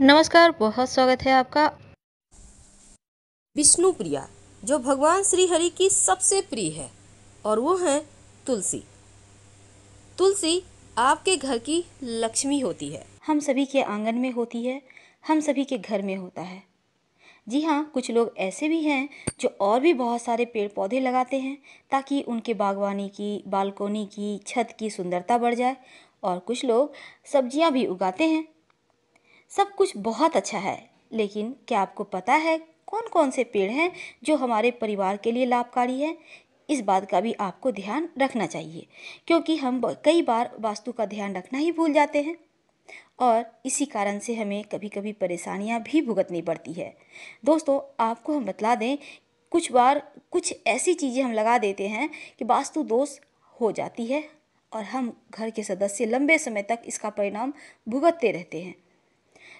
नमस्कार बहुत स्वागत है आपका विष्णु प्रिया जो भगवान श्री हरि की सबसे प्रिय है और वो है तुलसी तुलसी आपके घर की लक्ष्मी होती है हम सभी के आंगन में होती है हम सभी के घर में होता है जी हाँ कुछ लोग ऐसे भी हैं जो और भी बहुत सारे पेड़ पौधे लगाते हैं ताकि उनके बागवानी की बालकोनी की छत की सुंदरता बढ़ जाए और कुछ लोग सब्जियाँ भी उगाते हैं सब कुछ बहुत अच्छा है लेकिन क्या आपको पता है कौन कौन से पेड़ हैं जो हमारे परिवार के लिए लाभकारी है इस बात का भी आपको ध्यान रखना चाहिए क्योंकि हम कई बार वास्तु का ध्यान रखना ही भूल जाते हैं और इसी कारण से हमें कभी कभी परेशानियां भी भुगतनी पड़ती है दोस्तों आपको हम बतला दें कुछ बार कुछ ऐसी चीज़ें हम लगा देते हैं कि वास्तु दोष हो जाती है और हम घर के सदस्य लंबे समय तक इसका परिणाम भुगतते रहते हैं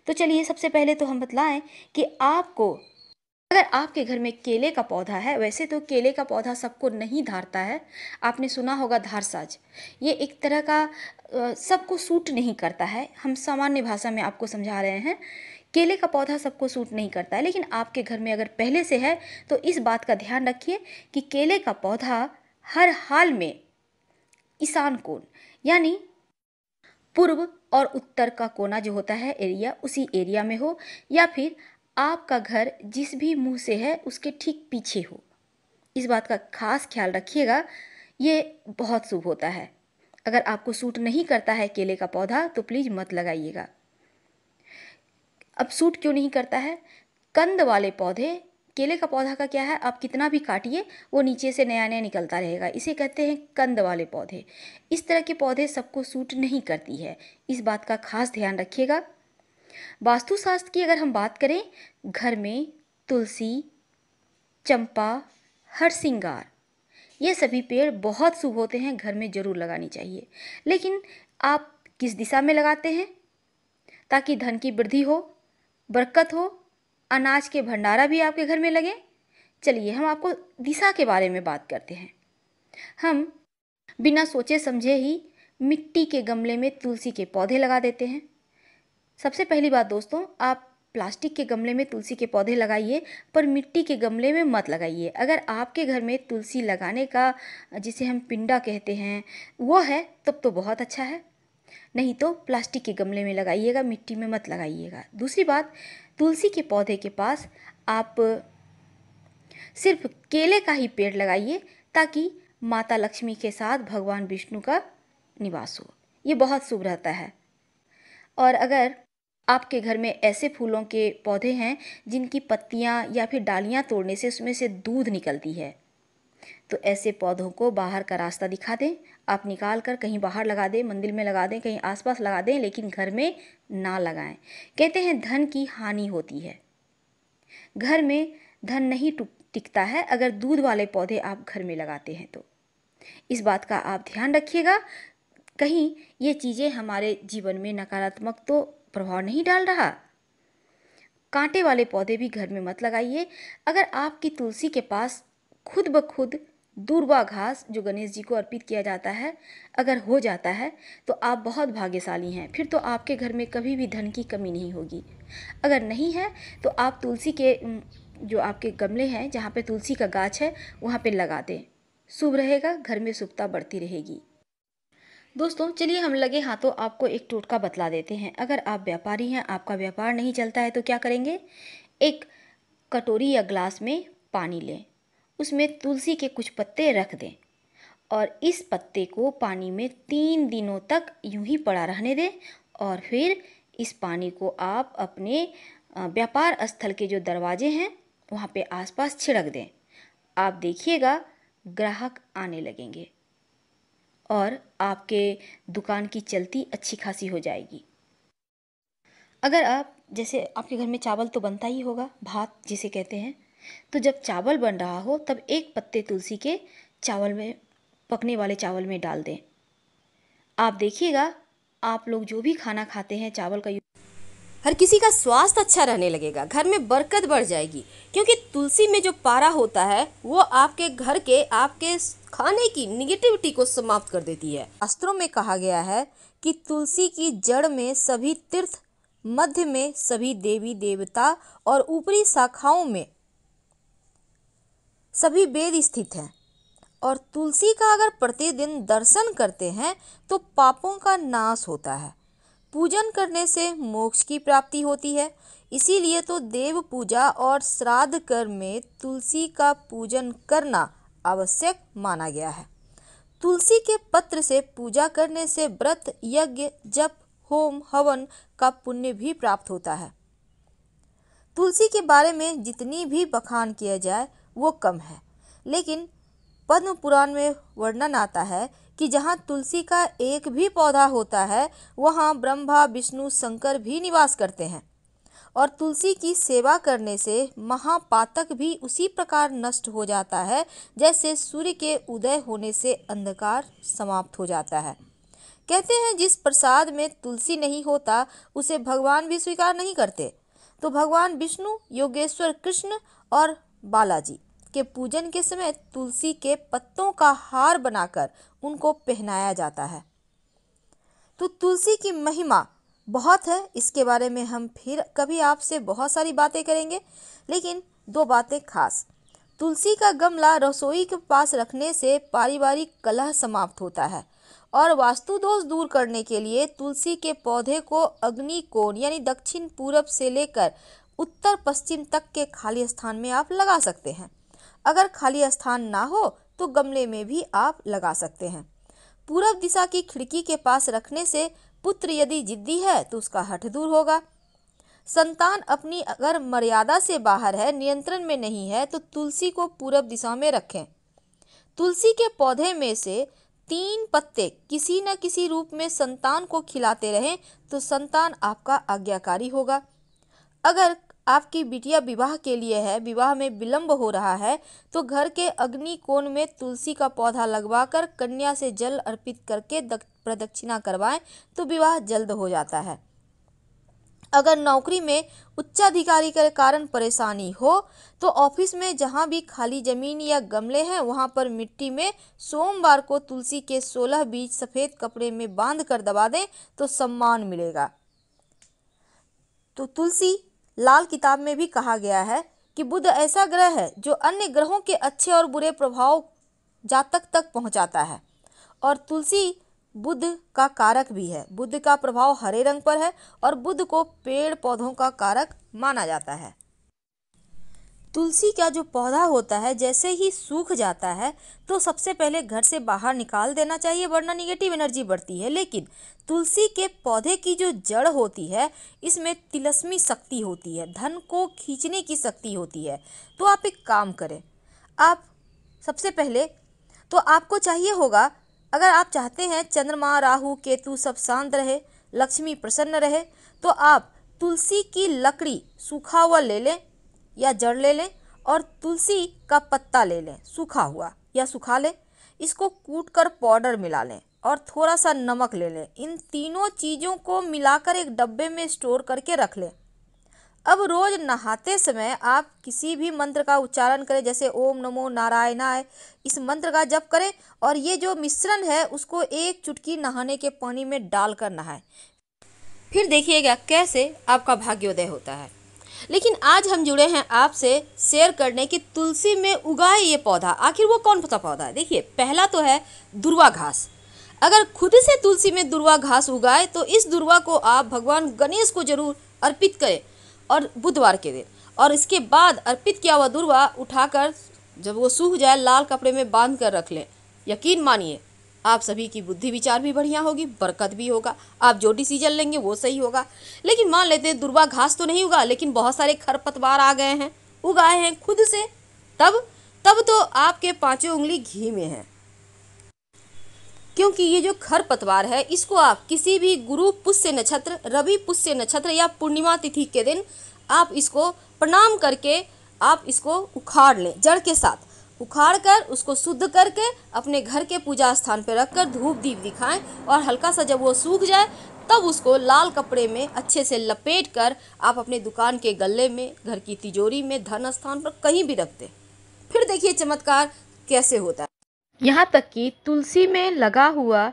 तो चलिए सबसे पहले तो हम बतलाएं कि आपको अगर आपके घर में केले का पौधा है वैसे तो केले का पौधा सबको नहीं धारता है आपने सुना होगा धारसाज ये एक तरह का सबको सूट नहीं करता है हम सामान्य भाषा में आपको समझा रहे हैं केले का पौधा सबको सूट नहीं करता है लेकिन आपके घर में अगर पहले से है तो इस बात का ध्यान रखिए कि केले का पौधा हर हाल में ईशान कोण यानी पूर्व और उत्तर का कोना जो होता है एरिया उसी एरिया में हो या फिर आपका घर जिस भी मुंह से है उसके ठीक पीछे हो इस बात का खास ख्याल रखिएगा ये बहुत शुभ होता है अगर आपको सूट नहीं करता है केले का पौधा तो प्लीज़ मत लगाइएगा अब सूट क्यों नहीं करता है कंद वाले पौधे केले का पौधा का क्या है आप कितना भी काटिए वो नीचे से नया नया निकलता रहेगा इसे कहते हैं कंद वाले पौधे इस तरह के पौधे सबको सूट नहीं करती है इस बात का खास ध्यान रखिएगा वास्तुशास्त्र की अगर हम बात करें घर में तुलसी चंपा हरसिंगार ये सभी पेड़ बहुत शुभ होते हैं घर में ज़रूर लगानी चाहिए लेकिन आप किस दिशा में लगाते हैं ताकि धन की वृद्धि हो बरकत हो अनाज के भंडारा भी आपके घर में लगे चलिए हम आपको दिशा के बारे में बात करते हैं हम बिना सोचे समझे ही मिट्टी के गमले में तुलसी के पौधे लगा देते हैं सबसे पहली बात दोस्तों आप प्लास्टिक के गमले में तुलसी के पौधे लगाइए पर मिट्टी के गमले में मत लगाइए अगर आपके घर में तुलसी लगाने का जिसे हम पिंडा कहते हैं वो है तब तो बहुत अच्छा है नहीं तो प्लास्टिक के गमले में लगाइएगा मिट्टी में मत लगाइएगा दूसरी बात तुलसी के पौधे के पास आप सिर्फ केले का ही पेड़ लगाइए ताकि माता लक्ष्मी के साथ भगवान विष्णु का निवास हो ये बहुत शुभ रहता है और अगर आपके घर में ऐसे फूलों के पौधे हैं जिनकी पत्तियाँ या फिर डालियाँ तोड़ने से उसमें से दूध निकलती है तो ऐसे पौधों को बाहर का रास्ता दिखा दें आप निकाल कर कहीं बाहर लगा दें मंदिर में लगा दें कहीं आसपास लगा दें लेकिन घर में ना लगाएं कहते हैं धन की हानि होती है घर में धन नहीं टिकता है अगर दूध वाले पौधे आप घर में लगाते हैं तो इस बात का आप ध्यान रखिएगा कहीं ये चीज़ें हमारे जीवन में नकारात्मक तो प्रभाव नहीं डाल रहा कांटे वाले पौधे भी घर में मत लगाइए अगर आपकी तुलसी के पास खुद ब खुद दूरवा घास जो गणेश जी को अर्पित किया जाता है अगर हो जाता है तो आप बहुत भाग्यशाली हैं फिर तो आपके घर में कभी भी धन की कमी नहीं होगी अगर नहीं है तो आप तुलसी के जो आपके गमले हैं जहाँ पे तुलसी का गाछ है वहाँ पे लगा दें शुभ रहेगा घर में शुभता बढ़ती रहेगी दोस्तों चलिए हम लगे हाथों आपको एक टोटका बतला देते हैं अगर आप व्यापारी हैं आपका व्यापार नहीं चलता है तो क्या करेंगे एक कटोरी या ग्लास में पानी लें उसमें तुलसी के कुछ पत्ते रख दें और इस पत्ते को पानी में तीन दिनों तक यूं ही पड़ा रहने दें और फिर इस पानी को आप अपने व्यापार स्थल के जो दरवाजे हैं वहाँ पे आसपास छिड़क दें आप देखिएगा ग्राहक आने लगेंगे और आपके दुकान की चलती अच्छी खासी हो जाएगी अगर आप जैसे आपके घर में चावल तो बनता ही होगा भात जिसे कहते हैं तो जब चावल बन रहा हो तब एक पत्ते तुलसी के चावल में पकने वाले चावल में डाल दें आप देखिएगा आप लोग जो भी खाना खाते हैं चावल का हर किसी का स्वास्थ्य अच्छा रहने लगेगा घर में बरकत बढ़ जाएगी क्योंकि तुलसी में जो पारा होता है वो आपके घर के आपके खाने की निगेटिविटी को समाप्त कर देती है अस्त्रों में कहा गया है कि तुलसी की जड़ में सभी तीर्थ मध्य में सभी देवी देवता और ऊपरी शाखाओं में सभी वेद स्थित हैं और तुलसी का अगर प्रतिदिन दर्शन करते हैं तो पापों का नाश होता है पूजन करने से मोक्ष की प्राप्ति होती है इसीलिए तो देव पूजा और श्राद्ध कर में तुलसी का पूजन करना आवश्यक माना गया है तुलसी के पत्र से पूजा करने से व्रत यज्ञ जप होम हवन का पुण्य भी प्राप्त होता है तुलसी के बारे में जितनी भी बखान किया जाए वो कम है लेकिन पद्म पुराण में वर्णन आता है कि जहाँ तुलसी का एक भी पौधा होता है वहाँ ब्रह्मा विष्णु शंकर भी निवास करते हैं और तुलसी की सेवा करने से महापातक भी उसी प्रकार नष्ट हो जाता है जैसे सूर्य के उदय होने से अंधकार समाप्त हो जाता है कहते हैं जिस प्रसाद में तुलसी नहीं होता उसे भगवान भी स्वीकार नहीं करते तो भगवान विष्णु योगेश्वर कृष्ण और बालाजी के पूजन के समय तुलसी के पत्तों का हार बनाकर उनको पहनाया जाता है तो तुलसी की महिमा बहुत है इसके बारे में हम फिर कभी आपसे बहुत सारी बातें करेंगे लेकिन दो बातें खास तुलसी का गमला रसोई के पास रखने से पारिवारिक कलह समाप्त होता है और वास्तु दोष दूर करने के लिए तुलसी के पौधे को अग्नि कोण यानी दक्षिण पूरब से लेकर उत्तर पश्चिम तक के खाली स्थान में आप लगा सकते हैं अगर खाली स्थान ना हो तो गमले में भी आप लगा सकते हैं पूरब दिशा की खिड़की के पास रखने से पुत्र यदि जिद्दी है तो उसका हठ दूर होगा संतान अपनी अगर मर्यादा से बाहर है नियंत्रण में नहीं है तो तुलसी को पूरब दिशा में रखें तुलसी के पौधे में से तीन पत्ते किसी न किसी रूप में संतान को खिलाते रहें तो संतान आपका आज्ञाकारी होगा अगर आपकी बिटिया विवाह के लिए है विवाह में विलंब हो रहा है तो घर के अग्नि कोण में तुलसी का पौधा लगवाकर कन्या से जल अर्पित करके प्रदक्षिणा करवाएं तो विवाह जल्द हो जाता है अगर नौकरी में उच्चाधिकारी के कारण परेशानी हो तो ऑफिस में जहाँ भी खाली जमीन या गमले हैं वहाँ पर मिट्टी में सोमवार को तुलसी के सोलह बीज सफ़ेद कपड़े में बांध कर दबा दें तो सम्मान मिलेगा तो तुलसी लाल किताब में भी कहा गया है कि बुध ऐसा ग्रह है जो अन्य ग्रहों के अच्छे और बुरे प्रभाव जातक तक पहुंचाता है और तुलसी बुध का कारक भी है बुध का प्रभाव हरे रंग पर है और बुध को पेड़ पौधों का कारक माना जाता है तुलसी का जो पौधा होता है जैसे ही सूख जाता है तो सबसे पहले घर से बाहर निकाल देना चाहिए वरना निगेटिव एनर्जी बढ़ती है लेकिन तुलसी के पौधे की जो जड़ होती है इसमें तिलस्मी शक्ति होती है धन को खींचने की शक्ति होती है तो आप एक काम करें आप सबसे पहले तो आपको चाहिए होगा अगर आप चाहते हैं चंद्रमा राहु केतु सब शांत रहे लक्ष्मी प्रसन्न रहे तो आप तुलसी की लकड़ी सूखा हुआ ले लें या जड़ ले लें और तुलसी का पत्ता ले लें सूखा हुआ या सुखा लें इसको कूट कर पाउडर मिला लें और थोड़ा सा नमक ले लें इन तीनों चीज़ों को मिलाकर एक डब्बे में स्टोर करके रख लें अब रोज़ नहाते समय आप किसी भी मंत्र का उच्चारण करें जैसे ओम नमो नारायणाय इस मंत्र का जप करें और ये जो मिश्रण है उसको एक चुटकी नहाने के पानी में डालकर नहाएं फिर देखिएगा कैसे आपका भाग्योदय होता है लेकिन आज हम जुड़े हैं आपसे शेयर करने कि तुलसी में उगाए ये पौधा आखिर वो कौन सा पौधा है देखिए पहला तो है दुर्वा घास अगर खुद से तुलसी में दुर्वा घास उगाए तो इस दुर्वा को आप भगवान गणेश को जरूर अर्पित करें और बुधवार के दिन और इसके बाद अर्पित किया हुआ दुर्वा उठाकर जब वो सूख जाए लाल कपड़े में बांध कर रख लें यकीन मानिए आप सभी की बुद्धि विचार भी बढ़िया होगी बरकत भी होगा आप जो डिसीजन लेंगे वो सही होगा लेकिन मान लेते हैं दुर्वा घास तो नहीं उगा लेकिन बहुत सारे खरपतवार आ गए हैं उगाए हैं खुद से तब तब तो आपके पाँचों उंगली घी में है क्योंकि ये जो खरपतवार है इसको आप किसी भी गुरु पुष्य नक्षत्र रवि पुष्य नक्षत्र या पूर्णिमा तिथि के दिन आप इसको प्रणाम करके आप इसको उखाड़ लें जड़ के साथ उखाड़ कर उसको शुद्ध करके अपने घर के पूजा स्थान पर रखकर धूप दीप दिखाएं और हल्का सा जब वो सूख जाए तब उसको लाल कपड़े में अच्छे से लपेट कर आप अपने दुकान के गले में घर की तिजोरी में धन स्थान पर कहीं भी रख दें फिर देखिए चमत्कार कैसे होता है यहाँ तक कि तुलसी में लगा हुआ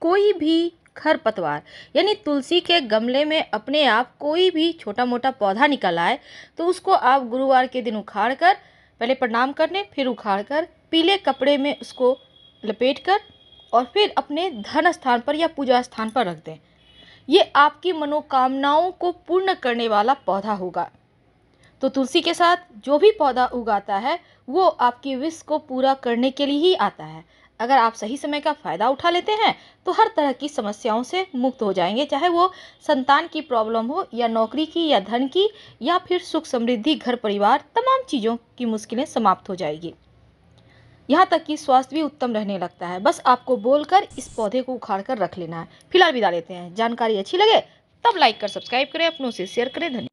कोई भी खरपतवार यानी तुलसी के गमले में अपने आप कोई भी छोटा मोटा पौधा निकल आए तो उसको आप गुरुवार के दिन उखाड़ कर पहले प्रणाम करने फिर उखाड़ कर पीले कपड़े में उसको लपेट कर और फिर अपने धन स्थान पर या पूजा स्थान पर रख दें ये आपकी मनोकामनाओं को पूर्ण करने वाला पौधा होगा तो तुलसी के साथ जो भी पौधा उगाता है वो आपकी विश को पूरा करने के लिए ही आता है अगर आप सही समय का फ़ायदा उठा लेते हैं तो हर तरह की समस्याओं से मुक्त हो जाएंगे चाहे वो संतान की प्रॉब्लम हो या नौकरी की या धन की या फिर सुख समृद्धि घर परिवार तमाम चीज़ों की मुश्किलें समाप्त हो जाएगी यहाँ तक कि स्वास्थ्य भी उत्तम रहने लगता है बस आपको बोलकर इस पौधे को उखाड़ कर रख लेना है फिलहाल विदा लेते हैं जानकारी अच्छी लगे तब लाइक कर सब्सक्राइब करें अपनों से शेयर करें धन्यवाद